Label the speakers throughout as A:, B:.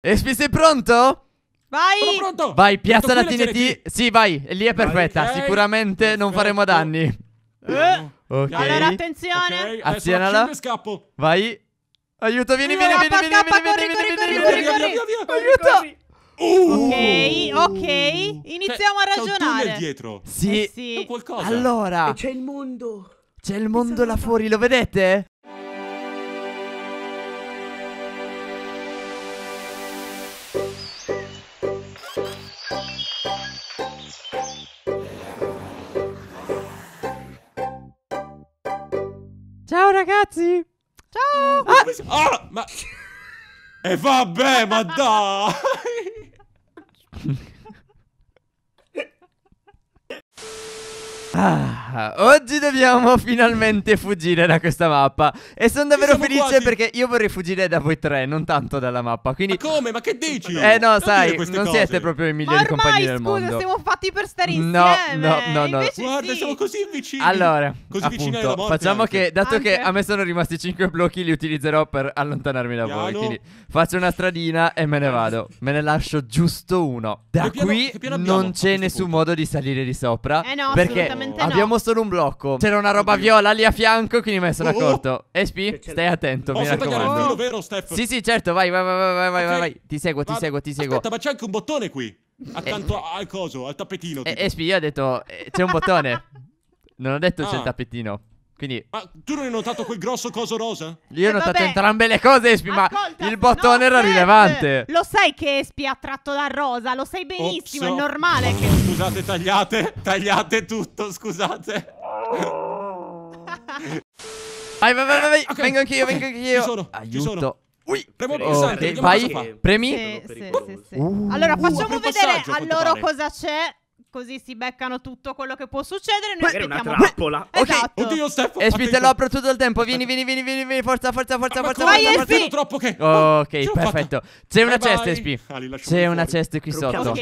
A: E sei pronto?
B: Vai! Sono pronto! Vai, piazza la TNT.
A: Sì, vai, lì è perfetta. Vai, okay. Sicuramente Perfetto. non faremo danni. Eh? eh. Ok. Allora,
B: attenzione. Okay. Azionala.
A: scappo. Vai. Aiuto, vieni, vieni, vieni, vieni, vieni, vieni, vieni, vieni, vieni, Uh. Ok,
B: ok, iniziamo a ragionare. C'è
A: dietro. Sì, eh sì. qualcosa. Allora, c'è il mondo. C'è il mondo là fuori, lo vedete? Ciao
C: ragazzi!
A: Ciao! Ah, ah ma...
C: E eh, vabbè, ma dai!
A: ah. Ah, oggi dobbiamo finalmente fuggire da questa mappa. E sono davvero felice quasi. perché io vorrei fuggire da voi tre, non tanto dalla mappa. Quindi... Ma come? Ma che dici?
C: Eh no, non sai, non cose. siete
A: proprio i migliori ormai, compagni scusa, del mondo. Ma scusa, siamo
B: fatti per stare insieme.
A: No, no, no. no.
C: Guarda, sì. siamo così vicini. Allora, così appunto, vicini facciamo anche.
A: che, dato anche. che a me sono rimasti 5 blocchi, li utilizzerò per allontanarmi da piano. voi. Quindi faccio una stradina e me ne vado. Me ne lascio giusto uno. Da piano, qui non c'è nessun punto. modo di salire di sopra. Eh no, perché assolutamente no. abbiamo posto in un blocco. C'era una roba viola lì a fianco, quindi me ne sono oh, oh. accorto. Espi, eh, stai attento, mi raccomando. Posso vero,
C: Steph? Sì, sì, certo, vai, vai, vai, vai, vai, Ti seguo, ti seguo, ti seguo. Aspetta, ma c'è anche un bottone qui. Eh, Accanto al coso, al tappetino. Espi, eh, io ho
A: detto, c'è un bottone. Non ho detto c'è il ah. tappetino. Quindi... Ma
C: tu non hai notato quel grosso coso rosa? Io eh, ho notato vabbè. entrambe le cose, Espi, ma il bottone no, era Steph, rilevante.
B: Lo sai che Espi è attratto da rosa, lo sai benissimo, Ops. è normale che...
C: Scusate, tagliate, tagliate tutto, scusate. vai, vai, vai, vai, okay, vengo anch'io, okay, vengo anch'io. Ci sono, Aiuto. Ci sono. Ui, premo il oh, vai, vai. premi. Sì, sì, sì, uh, allora, facciamo uh, vedere a loro
B: cosa c'è così si beccano tutto quello che può succedere. Noi Era una
A: trappola. Esatto. Ok, oddio Stefano. Espi, te lo apro tutto il tempo. Vieni, vieni, vieni, vieni, vieni. Forza, forza, forza, forza. Vai, Espi. troppo che... Ok, perfetto. C'è una chest, Espi. Ah, c'è una chest qui sotto.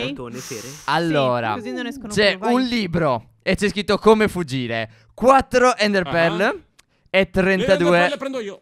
A: Allora, c'è un libro e c'è scritto come fuggire. 4 ah, ah. Ender Pearl e 32. Le
C: prendo io.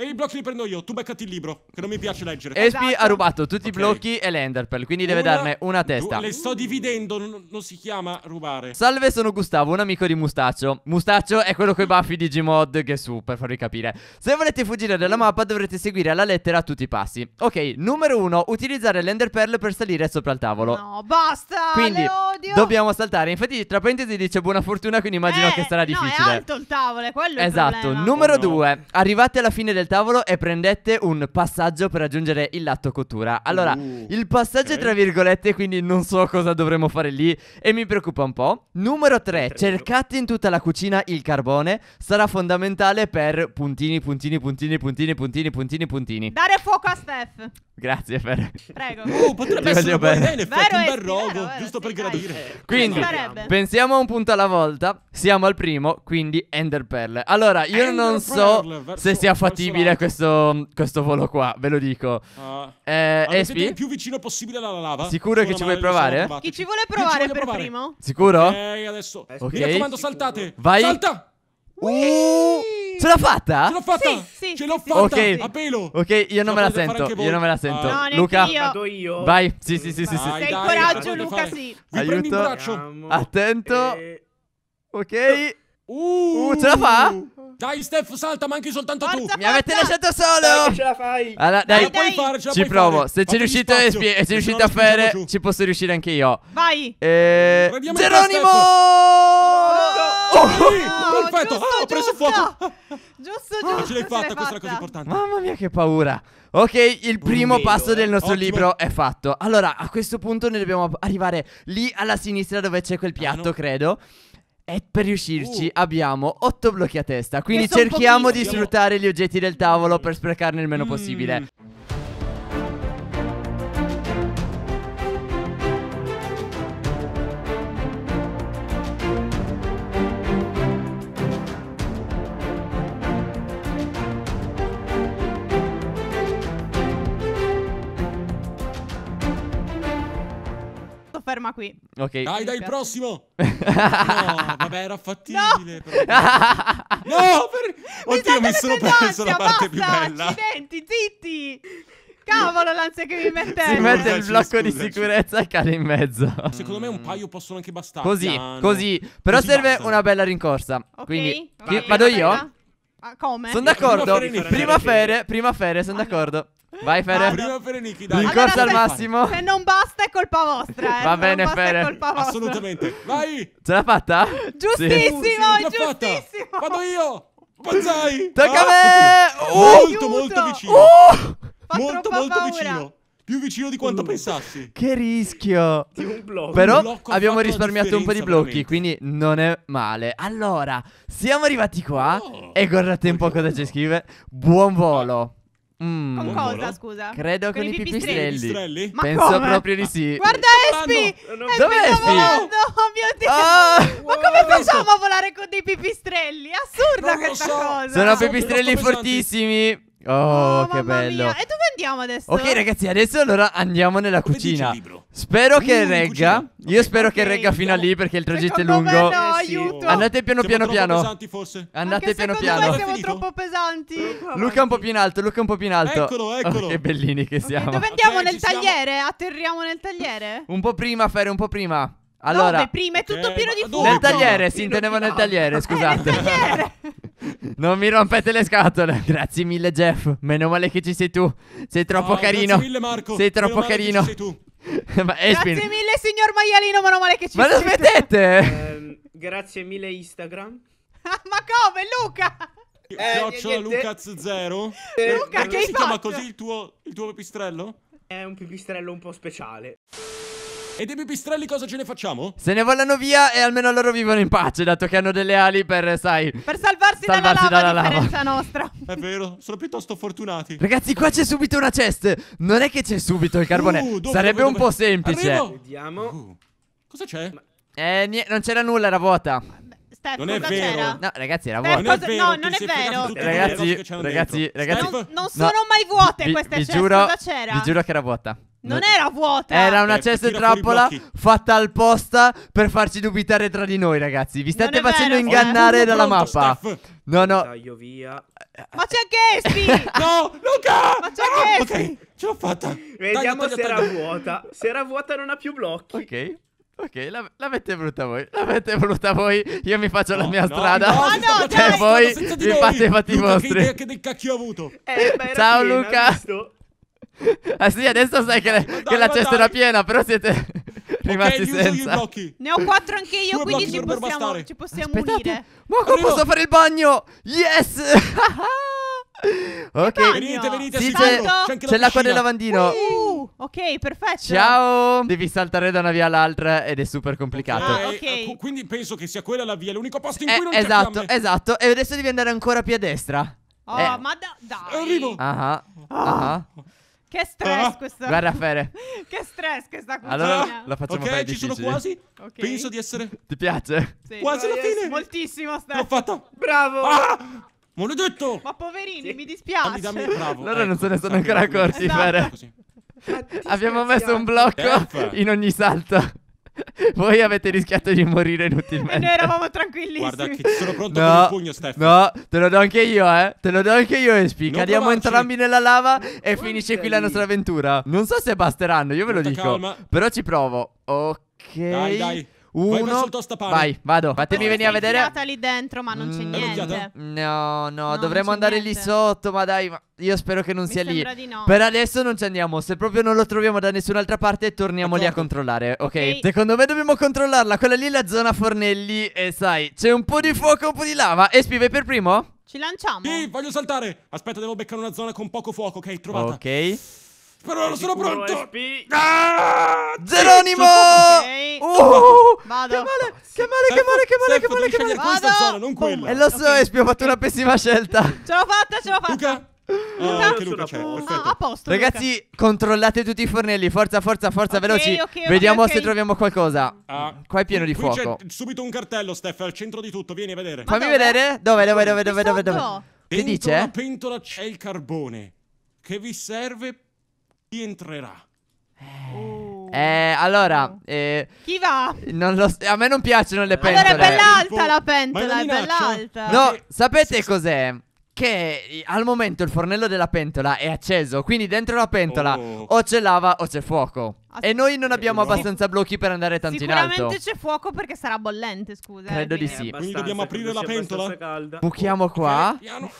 C: E i blocchi li prendo io. Tu beccati il libro, che non mi piace leggere. Espi esatto. ha rubato tutti okay. i blocchi
A: e l'enderpearl, quindi deve darne una testa. Due, le sto
C: dividendo, non, non, si chiama rubare. Salve, sono
A: Gustavo, un amico di Mustaccio. Mustaccio è quello coi baffi di Gmod che su, per farvi capire. Se volete fuggire dalla mappa dovrete seguire alla lettera tutti i passi. Ok, numero uno, utilizzare l'enderpearl per salire sopra il tavolo. No,
B: basta, Quindi
A: dobbiamo saltare. Infatti, tra parentesi dice buona fortuna, quindi immagino eh, che sarà difficile. No, è alto
B: il tavolo, è quello Esatto, numero oh
A: due, arrivate alla fine del tavolo e prendete un passaggio per raggiungere il lato cottura. Allora, uh, il passaggio è tra virgolette, quindi non so cosa dovremmo fare lì e mi preoccupa un po'. Numero 3, cercate in tutta la cucina il carbone, sarà fondamentale per puntini, puntini, puntini, puntini, puntini, puntini.
B: Dare fuoco a Steph.
A: Grazie per...
C: Prego. Oh, potrebbe essere per... bene, fatti un bel rogo, giusto per gradire. Quindi,
A: pensiamo a un punto alla volta. Siamo al primo, quindi Ender Pearl. Allora, io Ender non so verso, se sia fattibile questo, questo, volo qua, ve lo dico. Uh, eh, Espi? più
C: vicino possibile alla lava. Sicuro che ci vuoi provare? Chi ci vuole provare per provare? primo? Sicuro? Ok, adesso. Okay. Mi raccomando, saltate. Vai. Salta! Uh! Ce l'ha fatta? Ce l'ho fatta! Sì, sì, ce l'ho fatta! Ok, a pelo! Ok,
A: io non me la sento. Io non me la sento. No, Luca, vado io. Vai. Sì, sì, sì, sì. Dai, sì. Dai, coraggio, Luca,
C: sì. Aiuto. Attento.
A: Eh. Ok. Uh. uh, ce la fa? Uh. Dai, Steph, salta,
C: manchi soltanto Forza, tu. Forza. Mi avete lasciato solo. Dai, ce la fai. Allora, dai, dai, dai. Fare, ci provo.
A: Fare. Se ci riuscite, se ci riuscite a fare, ci posso riuscire anche io. Vai. Eh,
C: Geronimo. Oh, oh, perfetto, giusto, ah, ho preso giusto. fuoco. Giusto, giusto. Ah, ce l'hai fatta, questa è la cosa importante. Mamma
A: mia, che paura. Ok, il primo Bello, passo eh. del nostro Ottimo. libro è fatto. Allora, a questo punto noi dobbiamo arrivare lì alla sinistra dove c'è quel piatto, ah, no. credo. E per riuscirci uh. abbiamo otto blocchi a testa. Quindi cerchiamo pochissimo. di sfruttare gli oggetti del tavolo per sprecarne il meno mm. possibile. ferma qui. Ok.
C: Dai, dai, il prossimo. no, vabbè, era fattibile. No, no per... oddio, mi, mi sono perso la parte basta, più bella.
B: Accidenti, zitti. Cavolo, l'ansia che mi mettete. Si
A: mette il blocco scusaci. di sicurezza e cade in mezzo. Secondo me un paio possono anche bastare. Così, piano. così. Però così serve basta. una bella rincorsa. Okay, Quindi, okay, vado io? Ah, come? Sono d'accordo. Prima fere, prima fere, sono ah. d'accordo. Vai Fede. Ah, prima Fede Nikita. Dai. allora, corsa al massimo.
B: Se non basta è colpa vostra. Eh. Va bene Fede. Assolutamente.
C: Vai.
A: Ce l'ha fatta? Giustissimo, sì.
C: giustissimo. Fatta. Vado io. Banzai. Tocca a ah. me. Uh, molto, molto vicino. Uh, molto, molto paura. vicino. Più vicino di quanto uh, pensassi. Che
A: rischio. Di un blocco.
C: Però un blocco abbiamo risparmiato un po' di blocchi, veramente.
A: quindi non è male. Allora, siamo arrivati qua. Oh, e guardate un po' cosa ci scrive. Buon volo. Mm. Con Buon cosa, scusa? Credo con, i pipistrelli. pipistrelli?
C: Ma Penso come? proprio di sì. Guarda
B: Espi! Ah, Espi Dove sta Espi? Oh mio Dio! Ah, Ma come facciamo a volare con dei pipistrelli? Assurda non questa so. cosa! Sono
A: pipistrelli fortissimi! Oh, oh che bello! Mia. E dove
B: andiamo adesso? Ok
A: ragazzi, adesso allora andiamo nella cucina. Spero che uh, regga. Io spero che regga fino a lì perché il tragitto è lungo. me no, aiuto. Andate piano piano piano. pesanti
B: forse. Andate Anche piano secondo me siamo troppo pesanti. Ecco,
A: Luca un po' più in alto, Luca un po' più in alto. Eccolo, oh, eccolo. Oh, che bellini che Ok, siamo. dove andiamo
B: Ok, nel ci siamo. tagliere? Atterriamo nel tagliere?
A: Un po' prima, Fere, un po' prima. Allora, Dove? Prima è tutto Ok, pieno di fumo. nel tagliere, si intendeva nel tagliere, scusate. nel Tagliere. Non mi rompete le scatole. Grazie mille, Jeff. Meno male che ci sei tu. Sei troppo Dai, carino. Grazie mille Marco. Sei troppo Meno male che ci carino. Sei tu. ma Grazie
B: mille, signor Maialino. Mano male che ci Ma siete. Ma
A: smettete!
C: Eh, grazie mille, Instagram. Ah, ma come, Luca? Eh, Chioccio eh, Lucas 0. Eh, Luca, che si fatto? chiama così il tuo, il tuo pipistrello? È un pipistrello un po' speciale. E dei pipistrelli cosa ce ne facciamo? Se ne
A: volano via e almeno loro vivono in pace, dato che hanno delle ali per, sai...
C: Per salvarsi, salvarsi dalla lava, dalla lava. nostra. È vero, sono piuttosto fortunati. Ragazzi, qua c'è
A: subito una chest. Non è che c'è subito il carbone. Uh, dove, Sarebbe dove, dove? un po' semplice. Arrivo.
C: Vediamo. Uh, cosa c'è? Eh, non
A: c'era nulla, era vuota.
C: Steph, non è vero. No, ragazzi, era vuota. no, non è vero. No, non è vero. Ragazzi,
A: ragazzi, ragazzi, non, non sono no, mai vuote vi, queste vi ceste. Giuro, vi giuro che era vuota. Non
B: era vuota. Era una eh, cesta in trappola
A: fatta apposta per farci dubitare tra di noi, ragazzi. Vi state facendo vero, ingannare eh, dalla Pronto, mappa. Steph. No, no. Taglio
B: via. Ma c'è Gespi! No, Luca! Ma c'è Ah, Ok, ce l'ho fatta.
A: Vediamo se era vuota. Se era vuota non ha più blocchi. Ok. Ok, la- l'avete voluta voi. L'avete voluta voi. Io mi faccio la mia strada. no, no, dai, e cioè, voi vi fate i fatti Luca, Che vostri. idea che del cacchio ha avuto? Eh, ma era Ciao, piena, Luca. visto? Eh sì, adesso sai che, le, dai, che la cesta era piena, però siete rimasti okay, senza.
B: Ne ho quattro anche io, Due quindi ci
A: possiamo, ci possiamo Aspettate, unire. Ma come posso fare il bagno?
B: Yes!
A: ok, venite, venite,
B: sì, c'è, c'è l'acqua del lavandino. Uh,
C: ok, perfetto. Ciao.
A: Devi saltare da una via all'altra ed è super complicato. Okay,
C: okay. Eh, quindi penso che sia quella la via, l'unico posto in eh, cui non Esatto,
A: esatto. E adesso devi andare ancora più a destra.
B: Oh, eh. ma da dai. Arrivo.
A: Ah, ah. ah.
B: Che stress eh? questa. Guarda, Fere. che stress questa cucina. Allora la facciamo Ok, ci sono quasi. Ok. Penso
C: di essere. Ti piace? Sì. Quasi la
B: fine. Moltissimo, stress. L'ho fatta. Bravo. Ah! detto. Ma poverini, mi dispiace. Dammi, dammi, bravo. Loro non ecco, se ne sono esatto. ancora accorti, Esatto. Ecco,
A: Fere. Abbiamo messo un blocco F. in ogni salto. Voi avete rischiato di morire inutilmente. noi eravamo
B: tranquillissimi. Guarda, che sono pronto no, con il pugno, Stefano. No,
A: te lo do anche io, eh. Te lo do anche io, Espi. Cadiamo provarci. entrambi nella lava non e finisce qui la nostra avventura. Non so se basteranno, io ve lo Molta dico. Calma. Però ci provo. Ok. Dai, dai. Uno. Vai, vai vado. Fatemi venire a vedere.
B: È lì dentro, ma non c'è mm, niente.
A: No, no, no dovremmo andare niente. lì sotto, ma dai, ma io spero che non Mi sia lì. di No. Per adesso non ci andiamo. Se proprio non lo troviamo da nessun'altra parte, torniamo lì a controllare, okay? ok? Secondo me dobbiamo controllarla. Quella lì è la zona
C: fornelli. E sai, c'è un po' di fuoco, un po' di lava. E spive per primo? Ci lanciamo. Sì, voglio saltare. Aspetta, devo beccare una zona con poco fuoco, ok? Trovata. Ok. Però non sono pronto. SP. Ah, Geronimo!
A: Okay.
C: Uh, che male, che male, che
A: male, che male, che male, che male. Questa zona, non quella. E eh, lo so, okay. Espi, ho fatto una pessima scelta.
B: Ce l'ho fatta, ce l'ho fatta. Luca,
C: Ah, anche Luca c'è,
B: Ah, a posto, Ragazzi, Luca.
A: controllate tutti i fornelli. Forza, forza, forza, okay, veloci. Okay, Vediamo okay. se troviamo qualcosa. Ah, Qua è pieno qui, di fuoco. C'è
C: subito un cartello, Steph, al centro di tutto. Vieni a vedere. Fammi vedere. Dove, dove, dove, dove, dove, dove? Che dice? Nella pentola c'è il carbone. Che vi serve chi entrerà?
A: Oh. Eh. eh, allora, oh. eh, chi va? Non lo, a me non piacciono le pentole. Allora è bella
B: alta la pentola, è bella alta.
A: No, sapete cos'è? Che al momento il fornello della pentola è acceso, quindi dentro la pentola oh. o c'è lava o c'è fuoco. Ass ah, e noi non abbiamo no. abbastanza blocchi per andare tanto in alto. Sicuramente
B: c'è fuoco perché sarà bollente,
A: scusa. Eh, Credo di sì. Quindi dobbiamo aprire la pentola. Buchiamo qua. Piano.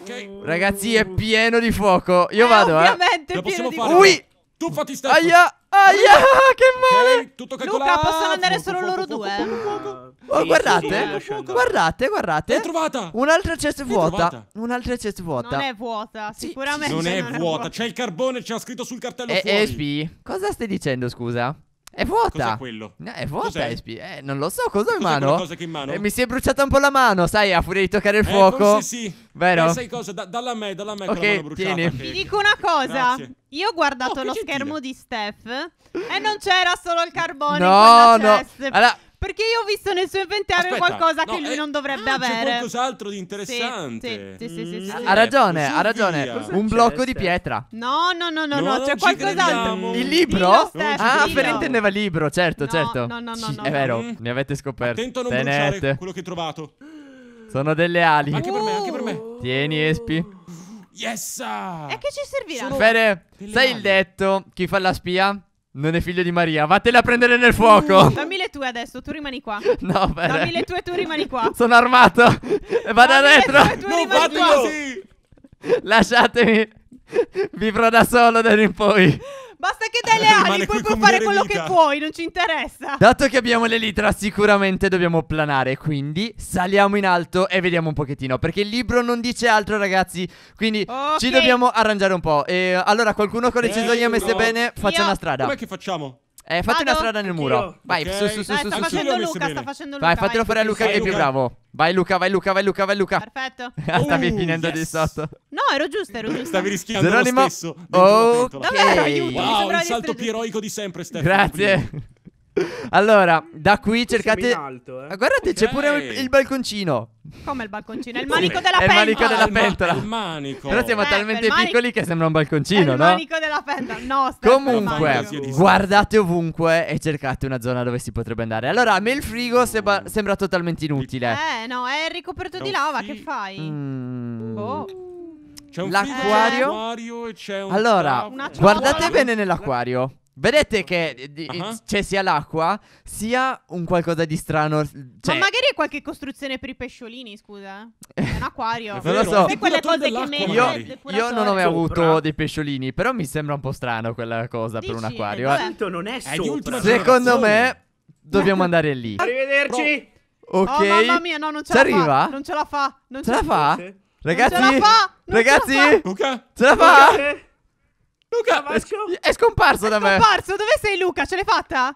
A: Okay. Cioè, Ragazzi, è uh. pieno di fuoco. Io eh, vado, ovviamente eh. Ovviamente è pieno di fuoco. Ui! Tu fatti stare. Aia!
B: Aia!
A: Che male! Okay,
B: tutto Luca, possono andare solo fuoco, loro fuoco, due. Eh. Oh,
A: guardate, sì, guardate, guardate. L'hai trovata. Un'altra chest vuota. Un'altra chest vuota. Non è
B: vuota, sicuramente.
C: Non è, non, è vuota. C'è il carbone, c'è scritto sul cartello e
A: fuori. ESP, cosa stai dicendo, scusa? È vuota. Cos'è quello? No, è vuota. Espi. Eh, non lo so, cosa in mano? Cosa che in mano? Eh, mi si è bruciata un po' la mano, sai, a furia di toccare il eh, fuoco. Sì, sì. Vero? Eh, sai
C: cosa? Da, dalla me, dalla me okay, Tieni. Ti dico
B: una cosa. Grazie. Io ho guardato oh, lo schermo di Steph e non c'era solo il carbone. No, no. Allora, perché io ho visto nel suo inventario Aspetta, qualcosa no, che lui eh, non dovrebbe ah, avere. C'è qualcos'altro
C: di interessante.
B: Sì, sì, sì, sì, sì
A: Ha ragione, ha ragione. Cosa Un blocco di pietra. No,
B: no, no, no, no, c'è qualcos'altro. Il
A: libro? Ah, per intendeva libro, certo, certo. No, no, no, È vero, mm. ne avete scoperto. Attento a non bruciare quello che hai trovato. Sono delle ali. Anche per me, anche per me. Tieni, Espi.
C: Yes! E che ci servirà? Fede, sai il
A: detto, chi fa la spia non è figlio di Maria, vattene a prendere nel fuoco. Uh,
B: dammi le tue adesso, tu rimani qua. No, bene. Dammi le tue, tu rimani qua. Sono
A: armato. E eh, Vado dentro. Tue, tu non fate così. Lasciatemi. Vivrò da solo da in poi. Basta che dai le ali, puoi, puoi fare quello vita. che vuoi,
B: non ci interessa.
A: Dato che abbiamo l'elitra, sicuramente dobbiamo planare. Quindi saliamo in alto e vediamo un pochettino. Perché il libro non dice altro, ragazzi. Quindi okay. ci dobbiamo arrangiare un po'. E allora, qualcuno con le cesogne messe bene, faccia Io. una strada. Com'è che facciamo? Eh, fate una strada nel muro. Vai, Ok. su, su, su, Dai, eh, su, sta su, facendo Io Luca, sta facendo Luca. Vai, fatelo fare a Luca che è più bravo. Vai Luca, vai Luca, vai Luca, vai Luca. Perfetto. Ah, stavi Uh, finendo di sotto.
C: No, ero giusto, ero giusto. Stavi rischiando Geronimo. lo stesso. dentro la Ok. Wow, il salto più eroico di sempre, Stefano. Grazie.
A: Allora, da qui cercate. Alto, eh. Ah, guardate, c'è pure il, il balconcino.
B: Come il balconcino? È il manico della ah, pentola. È il manico della
A: pentola. Ah, il manico. Però siamo eh, talmente piccoli che sembra un balconcino, no? Il manico
B: della pentola. No, Comunque, guardate
A: ovunque e cercate una zona dove si potrebbe andare. Allora, a me il frigo mm. sembra, sembra totalmente inutile. Eh, no, è
B: ricoperto di lava. Sì. Che fai?
A: Mm. Boh. C'è un l'acquario.
C: Eh. e c'è un Allora, guardate bene
A: nell'acquario. Vedete che eh, di- Uh-huh. c'è sia l'acqua, sia un qualcosa di strano. Cioè, Ma
B: magari è qualche costruzione per i pesciolini, scusa. È un acquario. Non lo so. Sai quelle cose che
A: dell'acqua, metti magari. io non ho mai avuto Sopra. dei pesciolini, però mi sembra un po' strano quella cosa per un acquario. eh. Vabbè. Tanto
C: non è È di sopra. Secondo me dobbiamo andare lì. Arrivederci.
A: Ok. Oh mamma mia, no, non ce Ci la fa. Non
B: ce la fa. Non Ce la fa? Sì. Ragazzi? Non ce la fa, non ce la Ragazzi?
A: Luca? Ce la fa? Sì. Luca, è, è scomparso è da
B: me. È scomparso, dove sei Luca? Ce l'hai fatta?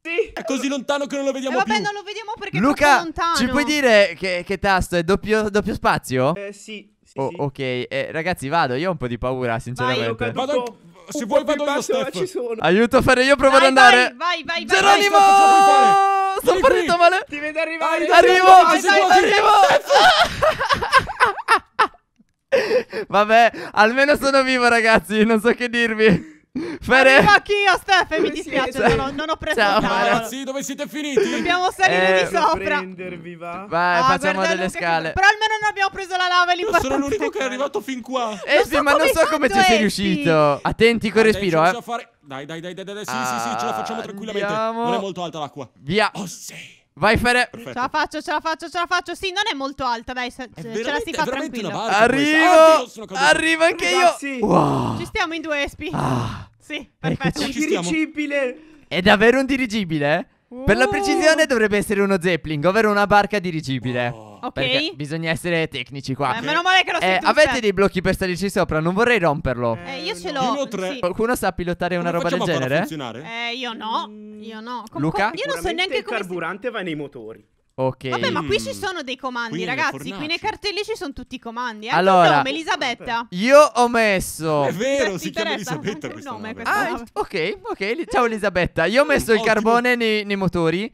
B: Sì. È così
A: lontano che non lo eh, vediamo vabbè, più. Vabbè,
B: non lo vediamo perché Luca,
A: è lontano. ci puoi dire che, che tasto è doppio, doppio spazio? Eh, sì. sì, oh, sì. Ok, eh, ragazzi, vado. Io ho un po' di paura, sinceramente. Vai, Luca, vado,
C: se vuoi vado io, Steph.
A: Aiuto a fare io, provo vai, ad andare.
B: Vai, vai, vai. Geronimo! Vai,
C: Sto partito male.
B: Ti
A: vedo arrivare. Arrivo, vai, vai, arrivo. arrivo. Vabbè, almeno sono vivo, ragazzi. Non so che dirvi. Fare... Arrivo
B: anch'io, Steph, Mi dispiace, non, ho, non ho preso Ciao, il Ragazzi,
C: dove siete finiti? Dobbiamo
B: salire eh, di sopra. prendervi, va. Vai, ah, facciamo delle Luca, scale. Però almeno non abbiamo preso la lava e lì. Io sono l'unico che è
C: arrivato fin qua. Eh sì, so ma non so come ci sei riuscito. Attenti col respiro, Dai, eh. Fare... Dai, dai, dai, dai, dai, sì, ah, sì, sì, ce la facciamo tranquillamente. Andiamo. Non è molto alta l'acqua. Via. Oh, sì. Vai Fede Ce la
B: faccio, ce la faccio, ce la faccio Sì, non è molto alta, dai, se, ce la si fa tranquillo
C: Arrivo,
A: Oddio,
B: arrivo anche io wow. Ci stiamo in due espi ah. Sì, ecco,
A: perfetto È dirigibile È davvero un dirigibile? Oh. Per la uh. precisione dovrebbe essere uno zeppling ovvero una barca dirigibile oh. Ok. Perché bisogna essere tecnici qua. Eh, meno
B: male che lo eh, Avete cioè.
A: dei blocchi per salirci sopra? Non vorrei romperlo.
B: Eh, io ce eh, l'ho. Sì.
A: Qualcuno sa pilotare una roba del genere?
B: Eh, io no. Mm. Io no. Com Luca? io non so neanche come.
C: Il carburante si... va nei motori. Ok. Vabbè, ma qui ci mm.
B: sono dei comandi, qui ragazzi. Qui nei cartelli ci sono tutti i comandi. Eh? Allora, nome, Elisabetta.
A: Eh. Io ho messo. È vero, si chiama Elisabetta. Questo
B: nome, nome. Ah,
A: ok, ok. Ciao, Elisabetta. Io ho messo il carbone nei, nei motori.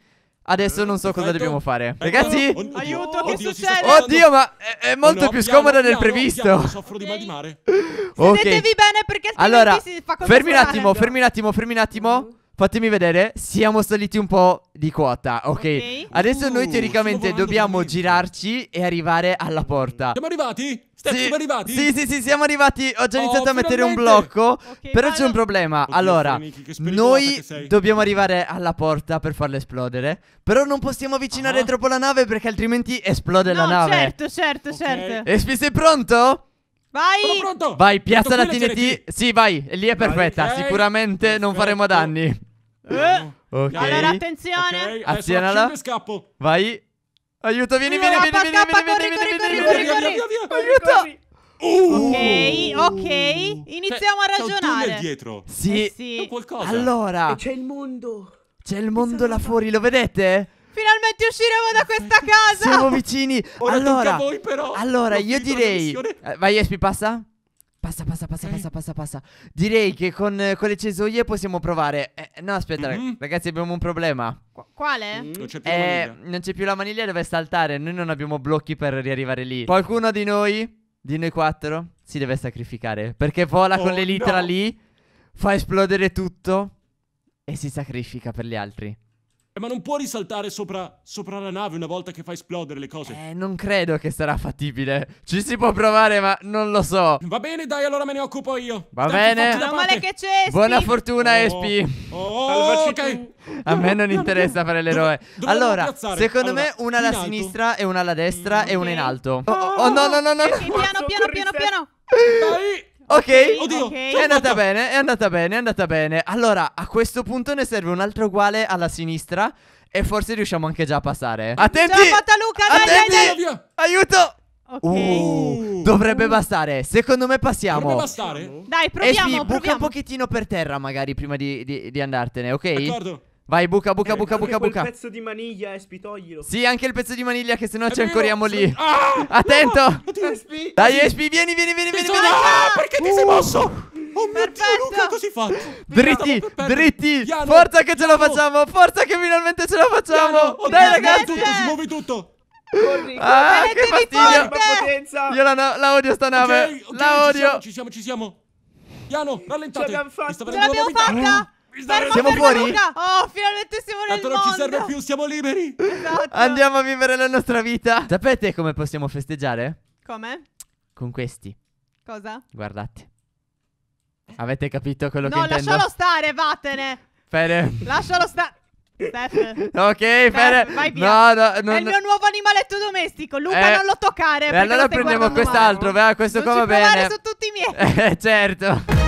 A: Adesso non so cosa dobbiamo fare. Ragazzi, oh, aiuto, oddio, che succede? Oddio, ma è, è molto no, più scomoda piano, del previsto. Piano, soffro
C: di mal di mare. Okay. Sedetevi bene perché allora, si fa fermi un attimo, fermi
A: un attimo, fermi un attimo fatemi vedere, siamo saliti un po' di quota, ok? okay. Adesso uh, noi teoricamente dobbiamo girarci e arrivare alla porta. Siamo
C: arrivati? Steph, sì, siamo
A: arrivati? Sì, sì, sì, siamo arrivati. Ho già oh, iniziato a mettere un blocco, okay, però c'è un problema. Oddio, allora, Michi, noi dobbiamo arrivare alla porta per farla esplodere, però non possiamo avvicinare ah. troppo la nave perché altrimenti esplode no, la nave. certo,
B: certo, okay. certo.
A: Espi, sei pronto?
B: Vai! Sono pronto! Vai, piazza la TNT.
A: Sì, vai, lì è perfetta. Vai, okay. Sicuramente non faremo danni. Eh. Ok. Allora
B: attenzione. Okay. Azione scappo.
A: Vai. Aiuto, vieni, vieni, vieni, vieni, vieni, vieni, vieni, vieni, Aiuto.
B: Ok, ok, cioè, iniziamo a ragionare. C'è dietro. Sì. Eh sì. Allora. C'è il mondo.
A: C'è il mondo là fuori, lo vedete?
B: Finalmente usciremo da questa casa. Siamo vicini. allora, allora io direi. Eh,
A: vai, Espi, passa. Passa, passa, passa, mm. passa, passa, passa. Direi che con, con le cesoie possiamo provare. Eh, eh no, aspetta, mm-hmm. ragazzi, abbiamo un problema.
B: Quale? Mm. Non c'è più eh, la
A: maniglia. Non c'è più la maniglia, deve saltare. Noi non abbiamo blocchi per riarrivare lì. Qualcuno di noi, di noi quattro, si deve sacrificare. Perché vola oh, con l'elitra no. lì, fa esplodere tutto e si sacrifica per gli altri.
C: Eh, ma non può risaltare sopra, sopra la nave una volta che fa esplodere le cose. Eh, non credo
A: che sarà fattibile. Ci si può
C: provare, ma
A: non lo so. Va bene, dai, allora me ne occupo io. Va dai, bene. Meno male
B: che c'è. Espi. Buona fortuna, oh. Espi.
A: Oh, ok. A me non interessa fare l'eroe. Allora, secondo me una alla sinistra e una alla destra mm, e una in alto. Oh, oh, no, no, no, no. Piano,
B: piano, piano, piano.
A: Dai. Ok, Oddio, okay. è andata bene, è andata bene, è andata bene. Allora, a questo punto ne serve un altro uguale alla sinistra. E forse riusciamo anche già a passare. Attenti! Ce l'ha fatta Luca, dai, Attenti! dai, dai! Via. Aiuto! Ok. Uh, dovrebbe uh. bastare. Secondo me passiamo. Dovrebbe
C: bastare? Dai, proviamo, Espi, proviamo. buca
A: un pochettino per terra magari prima di, di, di andartene, ok? D'accordo. Vai, buca, buca, eh, buca, buca, Anche Il
C: pezzo di maniglia, Espi, eh, toglilo. Sì, anche il pezzo di
A: maniglia, che sennò è ci ancoriamo lì. Ah, Attento.
C: Dai, Espi, vieni,
A: vieni, vieni, vieni. Ah, ah, perché ti sei mosso? Uh! Oh mio Perfetto. Dio, Luca, così fatto? Dritti, dritti. Piano, forza che ce la facciamo. Forza che finalmente ce la facciamo. Piano, Dai, ragazzi Muovi Tutto,
C: si muove tutto. Corri, ah, che fastidio. Io la, la, odio sta nave. Okay, okay, la odio. Ci siamo, ci siamo. Piano, rallentate. Ce l'abbiamo fatta. Ce l'abbiamo fatta. Fermo, siamo fermo, fuori? Luca.
B: Oh, finalmente siamo Tanto nel non ci serve più,
C: siamo liberi.
A: Esatto. Andiamo a vivere la nostra vita. Sapete come possiamo festeggiare? Come? Con questi. Cosa? Guardate. Avete capito quello no, che intendo? No, lascialo
B: stare, vattene. Fede. Lascialo stare. Steph. Ok, Steph, Fede. Vai via. No, no, non... È il mio nuovo animaletto domestico. Luca, eh... non lo toccare. E eh, allora prendiamo quest'altro. Questo non qua
A: va bene. Non ci sotto tutti i miei. Eh, certo.